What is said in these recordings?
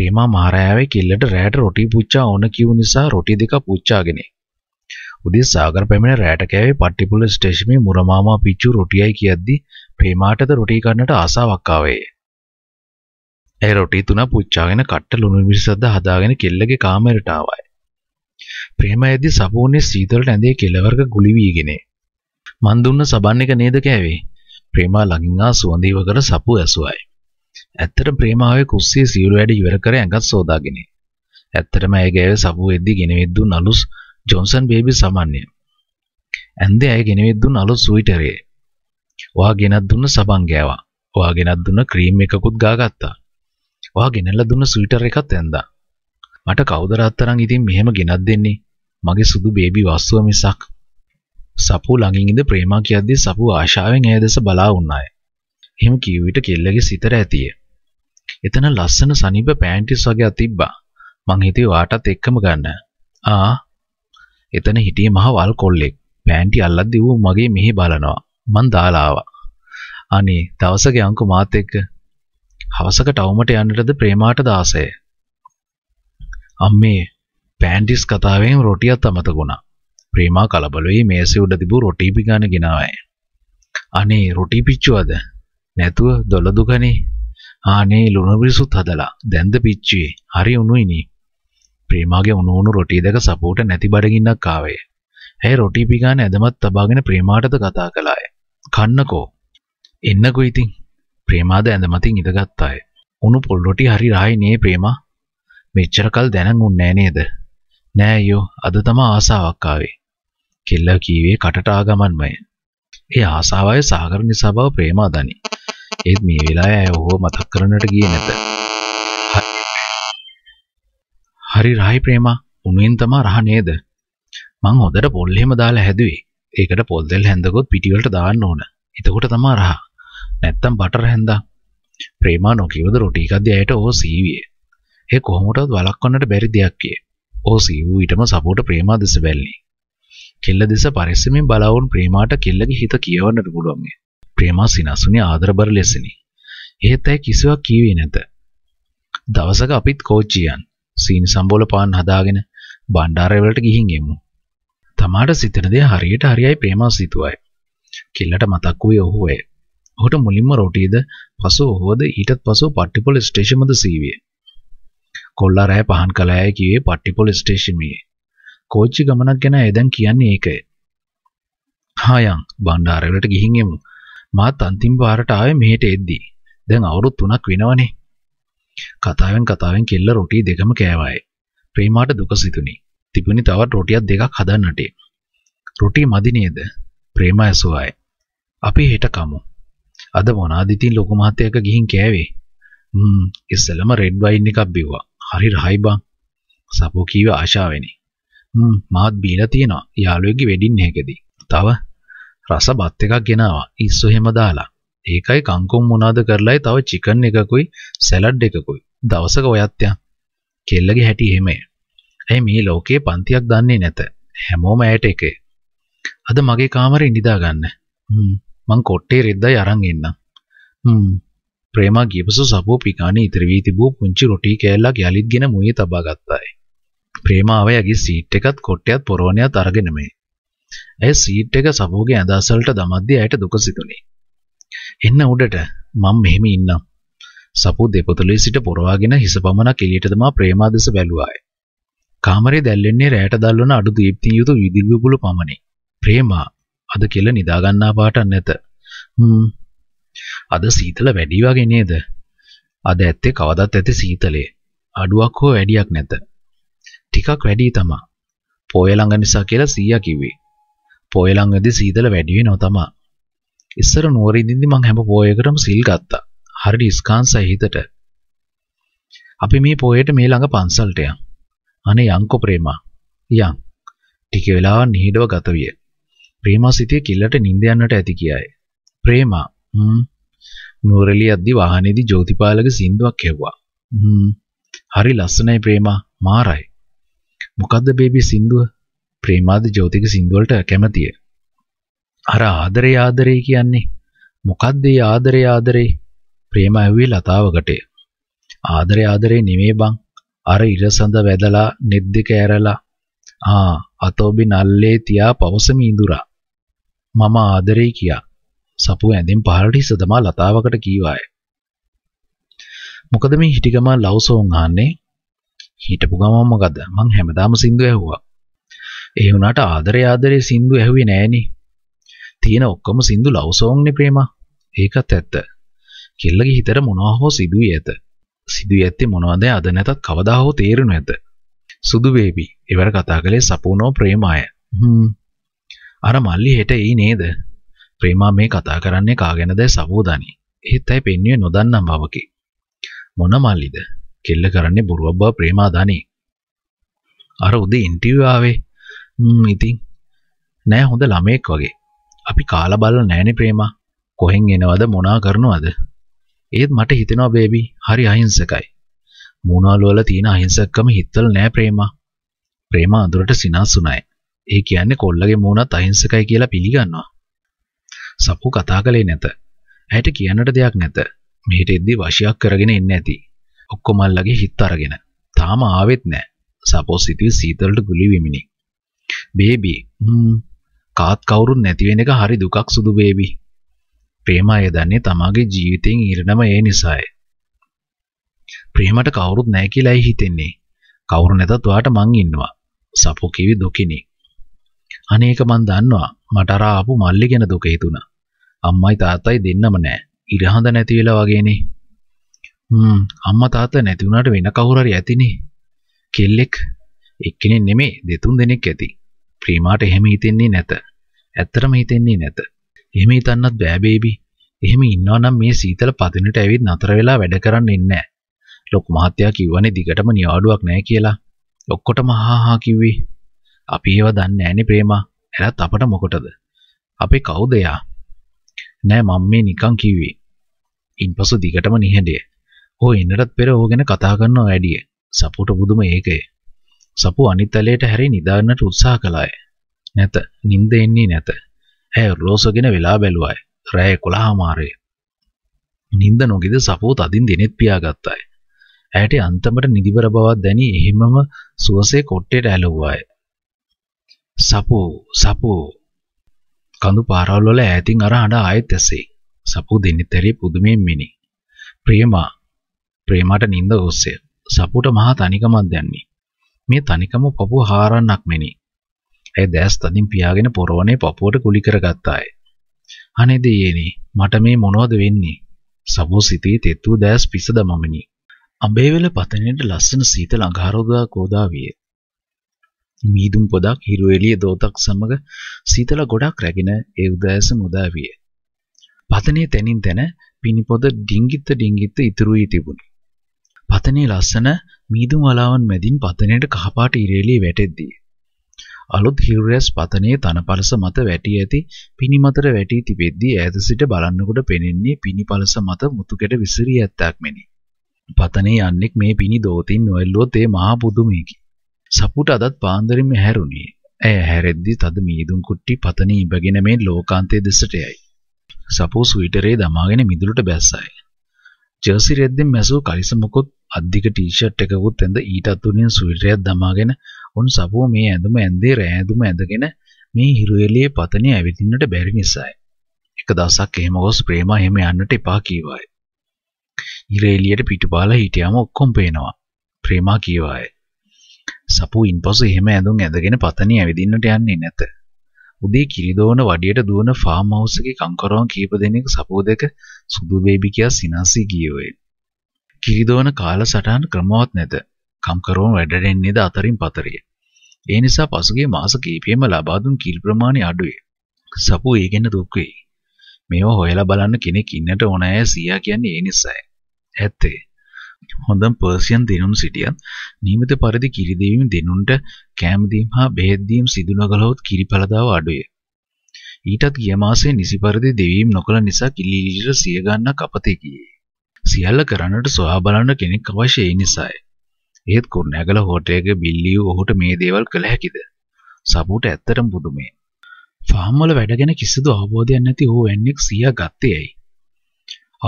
ප්‍රේමා මහරෑවේ කිල්ලට රෑට රොටි පුච්චා ඕන කිව් නිසා රොටි දෙක පුච්චාගෙන. උදේ සාගර පැමිණ රෑට කෑවේ පට්ටිපුල ස්ටේෂනේ මුරමාමා පිච්චු රොටියයි කියද්දි ප්‍රේමාටද රොටි කන්නට ආසාවක් ආවේ. ඒ රොටි තුන පුච්චාගෙන කට්ට ලුණු මිරිසද්ද හදාගෙන කිල්ලගේ කාමරයට ආවයි. ප්‍රේමයේදී සබෝනේ සීතලට ඇඳේ කෙලවරක ගුලි වීගෙනේ. මන් දුන්න සබන් එක නේද කෑවේ? ප්‍රේමා ළඟින් ආ සුවඳීව කර සපු ඇසුවයි. ඇත්තට ප්‍රේමාවේ කුස්සියේ සීරු වැඩ ඉවර කර ඇඟත් සෝදාගෙන. ඇත්තටම ඇය ගෑවේ සපුවෙද්දී ගෙනෙවිද්දුන් අලුස් ජොන්සන් බේබි සමන්ය. ඇන්දේ ඇය ගෙනෙවිද්දුන් අලුස් ස්වීටරේ. ඔයා ගෙනත් දුන්න සබන් ගෑවා. ඔයා ගෙනත් දුන්න ක්‍රීම් එකකුත් ගාගත්තා. ඔයා ගෙනල්ලා දුන්න ස්වීටර් එකත් ඇන්දා. මට කවුද රත්තරන් ඉතින් මෙහෙම ගෙනත් දෙන්නේ? මගේ සුදු බේබි වස්සුව මිසක්. සපු ළඟින් ඉඳ ප්‍රේමා කියද්දී සපු ආශාවෙන් ඇය දෙස බලා වුණාය. එහෙම කියු විට කෙල්ලගේ සිතට ඇතිය. එතන ලස්සන සනීප පෑන්ටිස් වගේ අතිබ්බා. මං හිතුවේ වාටත් එක්කම ගන්න. ආ එතන හිටියේ මහ වල් කොල්ලෙක්. පෑන්ටි අල්ලද්දී ඌ මගේ මෙහි බලනවා. මං දාලා ආවා. අනේ දවසක යන්කෝ මාත් එක්ක. හවසකට අවුමට යන්නටද ප්‍රේමාට 16. අම්මේ පෑන්ටිස් කතාවෙන් රොටියක් අමතක වුණා. ප්‍රේමා කලබල වෙයි මේසෙ උඩ තිබූ රොටි පිඟාන ගෙනාවයි. අනේ රොටි පිච්චුවද? නැතුව දොළ දුකනේ. ආනේ ලුණු බිරිසුත් හදලා. දැන්ද පිච්චියේ. හරි උණුයිනේ. ප්‍රේමාගේ උණු උණු රොටි දෙක සපෝට නැති බඩගින්නක් ආවේ. ඇය රොටි පිගාන ඇදමත් තබාගෙන ප්‍රේමාටද කතා කළාය. කන්නකෝ. එන්නකෝ ඉතින්. ප්‍රේමාද ඇඳමතින් ඉඳගත්තාය. උණු පොල් රොටි හරි රහයි නේ ප්‍රේමා. මෙච්චර කල් දැනන් උන්නේ නෑ නේද? නෑ අයියෝ අද තම ආසාවක් ආවේ. කෙල්ලා කීවේ කටට ආගමන්මය. ඒ ආසාවය සාගර නිසා බව ප්‍රේමා දනි. ඒත් මේ වෙලාවේ ඇය ඔහුව මතක් කරන්නට ගියේ නැත. හරි රායි ප්‍රේමා උණුවෙන් තමා රහ නේද? මං හොදට පොල් එහෙම දාලා හැදුවේ. ඒකට පොල් දෙල් හැන්දකොත් පිටි වලට දාන්න ඕන. එතකොට තමා රහ. නැත්තම් බටර් හැන්දා. ප්‍රේමා නොකියවද රොටි කද්දී ඇයට ඕ සීවිය. ඒ කොහොමටවත් වළක්වන්නට බැරි දෙයක් කිය. ඕ සීවූ ඊටම සපෝට ප්‍රේමා දෙස බැල්ලි. කෙල්ල දෙස පරිස්සමින් බලවුන් ප්‍රේමාට කෙල්ලගේ හිත කියවන්නට පුළුවන්. ප්‍රේමා සිනසුනේ ආදරබර ලෙසිනි. එහෙත් ඇය කිසිවක් කීවේ නැත. දවසක අපිත් කෝච්චියන් සීනි සම්බෝල පාන් හදාගෙන බණ්ඩාරය වලට ගිහින් එමු. තමාට සිතන දේ හරියට හරියයි ප්‍රේමා සිතුවයි. කිල්ලට මතක් වූයේ ඔහුය. ඔහුට මුලින්ම රොටියද පසු ඔහුවද ඊටත් පසු පට්ටිපොල ස්ටේෂන්මද සීවිය. කොල්ලා රෑ පහන් කළාය කිව්වේ පට්ටිපොල ස්ටේෂන්මේ. කෝච්චි ගමනක් ගැන ඇය දැන් කියන්නේ ඒකයි. හායන් බණ්ඩාරවලට ගිහින් එමු. මාත් අන්තිම පාරට ආවේ මෙහෙට එද්දී. දැන් අවුරුදු 3ක් වෙනවනේ. කතාවෙන් කතාවෙන් කෙල්ල රොටි දෙකම කෑවායේ. ප්‍රේමාට දුක සිතුණි. තිබුණි තවත් රොටියක් දෙකක් හදන්නට. රොටි මදි නේද? ප්‍රේමා ඇසුවායි. අපි හෙට කමු. අද මොනාද ඉතින් ලොකු මහත්තයක ගිහින් කෑවේ? හ්ම් ඉස්සෙල්ලම රෙඩ් වයින් එකක් බිව්වා. හරි රහයි බං. සපෝ කීවේ ආශාවෙනි. හ්ම් මාත් බීලා තියෙනවා. යාළුවෙක්ගේ වෙඩින් එකකදී. තව රස බත් එකක් ගෙනාවා. ඉස්සු එහෙම දාලා. ඒකයි කංකුම් මොනාද කරලායි තව චිකන් එකකුයි සැලඩ් එකකුයි. දවසක ඔයත් යා. කෙල්ලගේ හැටි එහෙමයි. ඇයි මේ ලෝකේ පන්තියක් දන්නේ නැත. හැමෝම ඇයට එකේ. අද මගේ කාමරේ නිදා ගන්න. හ්ම්. මං කොට්ටේ රෙද්දයි අරන් එන්නම්. හ්ම්. ප්‍රේමා ගියපසු සබෝ පිකානේ ඉතිරි වී තිබූ පුංචි රොටි කෑල්ලක් යලිත්ගෙන මුයේ තබා ගත්තායි. ප්‍රේමාව යගේ සීට් එකත් කොට්ටයත් පොරෝණයත් අරගෙන මේ ඇය සීට් එක සපෝගේ ඇඳාසලට දමද්දී ඇයට දුක සිතුණි. එන්න උඩට මම මෙහෙම ඉන්නම්. සපෝ දෙපතුලේ සිට පොරවාගෙන හිස පමණක් එළියට දමා ප්‍රේමා දෙස බැලුවාය. කාමරේ දැල්ලෙන්නේ රැයට දැල්වන අඩු දීප්තිය යුතු විදුලි බුබුලු පමණි. ප්‍රේමා අද කියලා නිදා ගන්නා පාටක් නැත. හ්ම්. අද සීතල වැඩි වගේ නේද? අද ඇත්තේ කවදත් ඇති සීතලේ. අඩුවක් හෝ වැඩියක් නැත. ටිකක් වැඩි තමා. පොය ළඟ නිසා කියලා සීයා කිව්වේ. පොයළංගදි සීතල වැඩි වෙනව තමා. ඉස්සර නුවර ඉඳින්දි මං හැම පොයකටම සිල් ගත්තා. හරි ඩිස්කාන්සයි හිතට. අපි මේ පොයේට මේ ළඟ පන්සලට යන්. අනේ යන්කෝ ප්‍රේමා. යන්. ටික වෙලාවක් නිහිඩව ගත විය. ප්‍රේමා සිටියේ කිල්ලට නිින්ද යන්නට ඇති කියාය. ප්‍රේමා හ්ම් නුවරළිය යද්දි වාහනේදී ජෝතිපාලගේ සින්දුවක් ඇහුවා. හ්ම් හරි ලස්සනයි ප්‍රේමා මාරයි. මොකද්ද බේබි සින්දුව? ප්‍රේමාද ජෝතික සින්දුවලට කැමතිය. අර ආදරේ ආදරේ කියන්නේ මොකද්ද ඒ ආදරේ ආදරේ? ප්‍රේම ඇව්වේ ලතාවකට. ආදරේ ආදරේ නෙමේ බං. අර ඉරසඳ වැදලා net දෙක ඇරලා ආ අතෝබි නල්ලේ තියා පවසමි ඉඳුරා. මම ආදරේ කියා. සපු ඇඳෙන් පහළට හිස දමා ලතාවකට කීවාය. මොකද මේ හිටිගම ලව් සෝන් අහන්නේ? හිටපු ගමම මොකද? මං හැමදාම සින්දු ඇහුවා. ඒ වුණාට ආදරේ ආදරේ සින්දු ඇහුවේ නෑනේ. තියෙන ඔක්කොම සින්දු ලව් සෝන් නේ ප්‍රේමා. ඒකත් ඇත්ත. කෙල්ලගේ හිතට මොනවා හෝ සිදුවී ඇත. සිදුවී ඇත්තේ මොනවද අද නැතත් කවදා හෝ තේරෙනු ඇත. සුදු බේබි. ඒවර කතා කළේ සපුනෝ ප්‍රේමාය. හ්ම්. අර මල්ලි හෙට එයි නේද? ප්‍රේමා මේ කතා කරන්නේ කාගෙනද සබෝදානි. එහෙත් ඇයි පෙන්වුවේ නොදන්නම් බවකි. මොන මල්ලිද? කෙල්ල කරන්නේ බොරුවක් බව ප්‍රේමා දනි. අර උදේ ඉන්ටර්විව් ආවේ. ඉතින් නෑ හොඳ ළමයෙක් වගේ. අපි කාලා බලලා නෑනේ ප්‍රේමා. කොහෙන් එනවද මොනා කරනවද? ඒත් මට හිතෙනවා බේබි හරි අහිංසකයි. මූණවල වල තියෙන අහිංසකකම හිතවල නෑ ප්‍රේමා. ප්‍රේමා අඳුරට සිනාසුණයි. ඒ කියන්නේ කොල්ලගේ මූණත් අහිංසකයි කියලා පිළිගන්නවා. සපු කතා කළේ නැත. ඇයට කියන්නට දෙයක් නැත. මෙහෙට එද්දි වශයක් කරගෙන එන්න ඇති. ඔක්කොමල්ලගේ හිත අරගෙන. තාම ආවෙත් නෑ. සපෝ සිතුවේ සීතලට ගුලි වෙමිනි. බේබි කාත් කවුරුත් නැතිවෙන එක හරි දුකක් සුදු බේබි. ප්‍රේමය දන්නේ තමාගේ ජීවිතයෙන් ඉරණම ඒ නිසායි. ප්‍රේමට කවුරුත් නැහැ කියලායි හිතෙන්නේ. කවුරු නැතත් ඔයාට මං ඉන්නවා. සපු කිවි දුකිනි. අනේක මං දන්නවා. මට අර ආපු මල්ලි ගැන දුක හිතුණා. අම්මයි තාත්තයි දෙන්නම නැහැ. ඉරහඳ නැති වෙලා වගේනේ. හ්ම් අම්මා තාත්තා නැති වුණාට වෙන කවුරු හරි ඇතිනේ. කෙල්ලෙක් එක්කෙනෙක් නෙමෙයි දෙතුන් දෙනෙක් ඇති. ප්‍රීමාට එහෙම හිතෙන්නේ නැත. ඇත්තටම හිතෙන්නේ නැත. එහෙම හිතන්නත් බෑ බේබි. එහෙම ඉන්නවනම් මේ සීතල පදිනට ඇවිත් නතර වෙලා වැඩ කරන්න ඉන්නේ නැහැ. ලොකු මහත්තයා කිව්වනේ දිගටම නිවාඩුවක් නැහැ කියලා. ඔක්කොටම හාහා කිව්වේ. අපි ඒව දන්නේ නැහනේ ප්‍රේමා. එලත් අපට මොකටද? අපි කවුද යා? නෑ මම මේ නිකන් කිව්වේ. ඉන්පසු දිගටම නිහඬය. ඕ එන්නටත් පෙර ඕ ගැන කතා කරනවා වැඩිය. සපෝට බුදුම ඒකේ. සපු අනිතලයට හැරි නිදාගන්නට උත්සාහ කළාය. නැත, නිින්ද එන්නේ නැත. ඇය රෝසගෙන වෙලා බැලුවාය. රෑ 11 මාරේ. නිින්ද නොගිද සපු තදින් දිනෙත් පියාගත්තාය. ඇයට අන්තිමට නිදිබර බවක් දැනි එහිමම සුවසේ කොට්ටේට ඇලුවාය. සපු සපු කඳු පාරවල් වල ඈතින් අර හඬ ආයෙත් ඇසේ. සපු දෙනිතරේ පුදුමයෙන් මිනි. ප්‍රේමා ප්‍රේමාට නිින්ද ඔස්සේ සපුට මහා තනිකමක් දැන්නේ. මේ තනිකම පපුව හාරන්නක් මෙනි. ඇය දැස් තදින් පියාගෙන පොරවනේ පපුවට කුලි කරගත්තාය. අනේ දෙයේනි මට මේ මොනවද වෙන්නේ? සබෝ සිතේ තෙත්තු දැස් පිස දමමිනි. අඹේවල පතනෙට ලස්සන සීතල අඟහරුදා කෝදා විය. මීදුම් පොදක් හිරු එළිය දෝතක් සමග සීතල ගොඩක් රැගෙන ඒ උදෑස මුදා විය. පතනේ තැනින් තැන පිනිපොද ඩිංගිත්ත ඩිංගිත්ත ඉතුරු වී තිබුණි. පතනේ ලස්සන මීදුම් වලාවන් මැදින් පතනයට කහපාට ඉරේලී වැටෙද්දී. අලුත් හිරුරැස් පතනයේ තනපලස මත වැටී ඇති පිනිමතර වැටී තිබෙද්දී ඈත සිට බලන්නකොට පෙනෙන්නේ පිනිපලස මත මුතුකඩ විසිරී ඇත්තක් මෙනි. පතනේ යන්නෙක් මේ පිනි දෝතින් නොෙල්ලුවොත් ඒ මහා පුදුමයකි. සපුට අදත් පාන්දරින්ම හැරුණේ. ඇය හැරෙද්දී තද මීදුම් කුට්ටි පතනේ ඉබගෙන මේ ලෝකාන්තයේ දෙසට යයි. සපෝ ස්විටරේ දමාගෙන මිදුලට බැස්සයි. ජර්සි රෙද්දෙන් මැසූ කලිසමකුත් අද්දික ටී-ෂර්ට් එකකුත් ඇඳ ඊටත් උඩින් ස්විටරයක් දමාගෙන උන් සපුව මේ ඇඳුම ඇඳේ රෑඳුම ඇඳගෙන මේ හිරු එළියේ පතනේ ඇවිදින්නට බැරි නිසායි. එක දවසක් එහෙම ගොස් ප්‍රේමා එහෙම යන්නට එපා කීවායි. හිර එළියට පිටුපාලා හිටියාම ඔක්කොම පේනවා. ප්‍රේමා කීවායි. සපු ඉන්පසු එහෙම ඇඳුම් ඇඳගෙන පතනේ ඇවිදින්නට යන්නේ නැත. උදේ කිරිදෝන වඩියට දුවන ෆාම් හවුස් එකේ කංකරුවන් කීප දෙනෙක් සපෝ දෙක සුදු බේබි කියා සිනාසී ගියෝය. කිරිදවන කාල සටහන් ක්‍රමවත් නැත. කම්කරුවන් වැඩඩෙන්නේද අතරින් පතරිය. ඒ නිසා පසුගේ මාස කීපයම ලබා දුන් කිල් ප්‍රමාණය අඩුවේ. සපු ඒ ගැන දුක් වෙයි. මේවා හොයලා බලන්න කෙනෙක් ඉන්නට ඕන අය සීයා කියන්නේ ඒ නිසායි. ඇත්තේ. හොඳම පර්සියන් දිනුම් සිටියත් නියමිත පරිදි කිරි දීවීම දිනුන්ට කෑම දීම හා බෙහෙත් දීම සිදු නොකළහොත් කිරි පළදාව අඩුවේ. ඊටත් ගිය මාසයේ නිසි පරිදි දෙවීම් නොකළ නිසා කිලි ලීටර සිය ගණනක් අපතේ ගියේ. සියල්ල කරන්නට සොයා බලන්න කෙනෙක් අවශ්‍ය ඒ නිසායි. එහෙත් කුරුණෑගල හෝටලයේ බිල්ලියු ඔහුට මේ දේවල් කළ හැකිද? සබුට ඇත්තටම පුදුමේ. ෆාම් වල වැඩ ගැන කිසිදු අවබෝධයක් නැති ඔහු එන්නෙක් සීයා ගත්තේ ඇයි?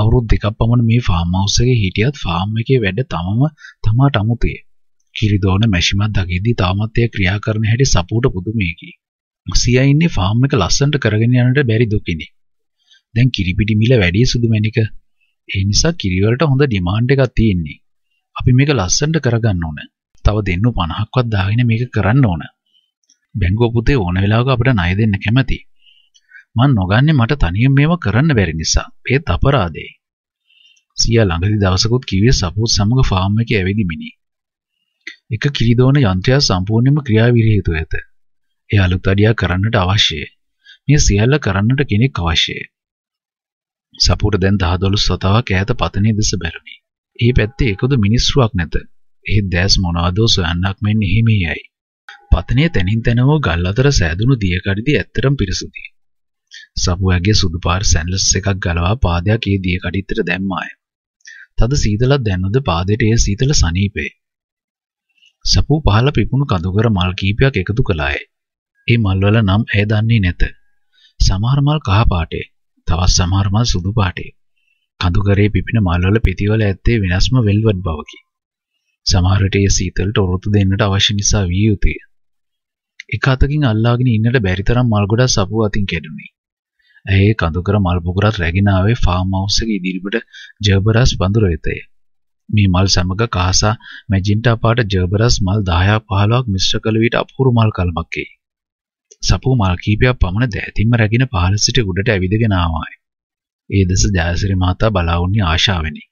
අවුරුදු දෙකක් පමණ මේ ෆාම් හවුස් එකේ හිටියත් ෆාම් එකේ වැඩ තමම තමාට අමුතුය. කිරිදෝන මැෂිමත් දකිද්දී තාමත් එය ක්‍රියා කරන හැටි සපුට පුදුමයකි. සීයා ඉන්නේ ෆාම් එක ලස්සනට කරගෙන යන්නට බැරි දුකිනි. දැන් කිරිපිටි මිල වැඩි සුදු මැණික ඒ නිසා කිරිවලට හොඳ ඩිමාන්ඩ් එකක් තියෙන්නේ. අපි මේක ලස්සනට කරගන්න ඕන. තව දෙන්නු 50ක්වත් දාගෙන මේක කරන්න ඕන. බැංකුව පුතේ ඕන වෙලාවක අපිට ණය දෙන්න කැමති. මං නොගන්නේ මට තනියෙන් මේව කරන්න බැරි නිසා. ඒත් අපරාධේ. සියා ළඟදී දවසකුත් කිව්වේ සපෝට් සමග ෆාම් එකේ ඇවිදිමිනි. එක කිරිදෝන යන්ත්‍රය සම්පූර්ණයෙන්ම ක්‍රියාවිරහිත හේතු ඇත. ඒ අලුත් අඩියා කරන්නට අවශ්‍යය. මේ සියල්ල කරන්නට කෙනෙක් අවශ්‍යය. සපුර දැන් දහදොළොස් සතාවක් ඈත පතනය දෙස බැලුණි. ඒ පැත්තේ එකදු මිනිස්සුවක් නැත. එහෙත් දැස් මොනවාදෝ සොයන්නක් මෙන් එහිමී යයි. පතනය තැනින් තැනවෝ ගල් අතර සෑදුණු දියකඩිදී ඇත්තරම් පිරිසුදී. සපුයාගේ සුදු පාර සැන්ලස් එකක් ගලවා පාදයක් ඒ දියකඩිත්තට දැම්මාය. තද සීතලක් දැන්නුද පාදයට ඒ සීතල සනීපේ. සපු පහළ පිපුණු කඳුකර මල් කීපයක් එකතු කළාය. ඒ මල්වල නම් ඇය දන්නේ නැත. සමහර මල් කහ පාටේ, තවත් සමහර මල් සුදු පාටය. කඳුකරේ පිපෙන මල්වල පෙතිවල ඇත්තේ වෙනස්ම වෙල්වට් බවකි. සමහර විට ඒ සීතලට ඔරොත්තු දෙන්නට අවශ්‍ය නිසා විය යුතුය. එක අතකින් අල්ලාගෙන ඉන්නට බැරි තරම් මල් ගොඩක් සපුව අතින් කැඩුණි. ඇය කඳුකර මල් පොකුරත් රැගෙන ආවේ ෆාම් හවුස් එක ඉදිරිපිට ජර්බරස් වඳුර වෙතය. මේ මල් සමග කහසා මැජින්ටා පාට ජර්බරස් මල් 10ක් 15ක් මිශ්‍ර කළ විට අපූර්ව මල් කල්මක් එයි. සපු මල් කීපයක් පමණ දෑතින්ම රැගෙන පහළ සිට උඩට ඇවිදගෙන ආවාය. ඒ දෙස ජයසිරි මහතා බලා වුණේ ආශාවෙනි.